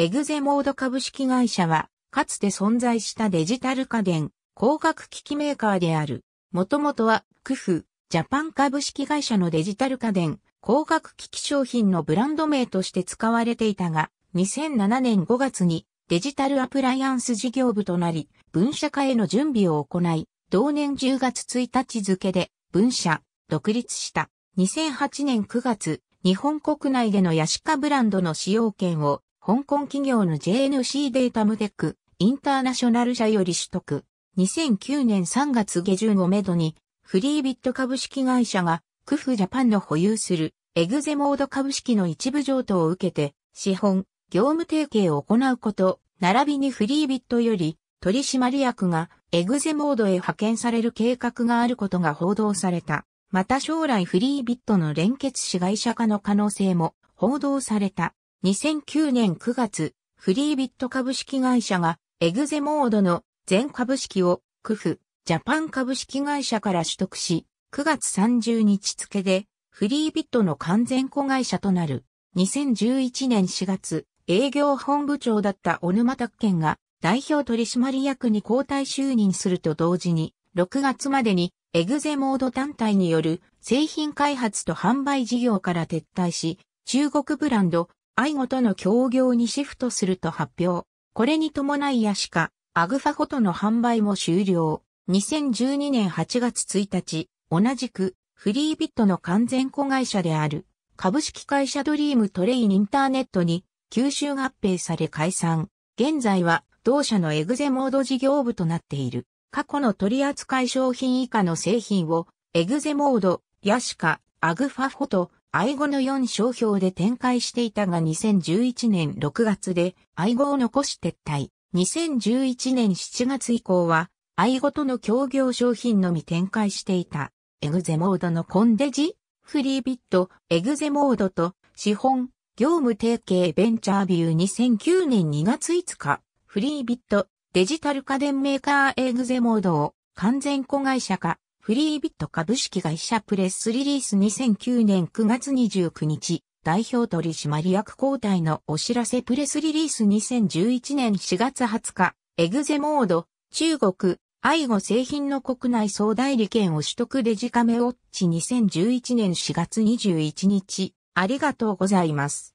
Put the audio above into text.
エグゼモード株式会社は、かつて存在したデジタル家電、光学機器メーカーである。もともとは、クフ、ジャパン株式会社のデジタル家電、光学機器商品のブランド名として使われていたが、2007年5月にデジタルアプライアンス事業部となり、分社化への準備を行い、同年10月1日付で、分社、独立した。2008年9月、日本国内でのヤシカブランドの使用権を香港企業の JNC データムテックインターナショナル社より取得。2009年3月下旬をめどに、フリービット株式会社が、クフジャパンの保有するエグゼモード株式の一部譲渡を受けて、資本、業務提携を行うこと、並びにフリービットより、取締役がエグゼモードへ派遣される計画があることが報道された。また将来フリービットの連結子会社化の可能性も報道された。2009年9月、フリービット株式会社がエグゼモードの全株式をクフジャパン株式会社から取得し、9月30日付でフリービットの完全子会社となる。2011年4月、営業本部長だった小沼拓健が代表取締役に交代就任すると同時に、6月までにエグゼモード単体による製品開発と販売事業から撤退し、中国ブランド愛護との協業にシフトすると発表。これに伴いヤシカ、アグファフォトの販売も終了。2012年8月1日、同じくフリービットの完全子会社である株式会社ドリームトレインインターネットに吸収合併され解散。現在は同社のエグゼモード事業部となっている。過去の取扱い商品以下の製品をエグゼモード、ヤシカ、アグファフォト、愛語の4商標で展開していたが2011年6月で愛語を残し撤退。2011年7月以降は愛語との協業商品のみ展開していた。エグゼモードのコンデジ、フリービット、エグゼモードと資本、業務提携ベンチャービュー2009年2月5日、フリービット、デジタル家電メーカーエグゼモードを完全子会社化、フリービット株式会社プレスリリース2009年9月29日、代表取締役交代のお知らせプレスリリース2011年4月20日、エグゼモード、中国、愛護製品の国内総代理権を取得デジカメウォッチ2011年4月21日、ありがとうございます。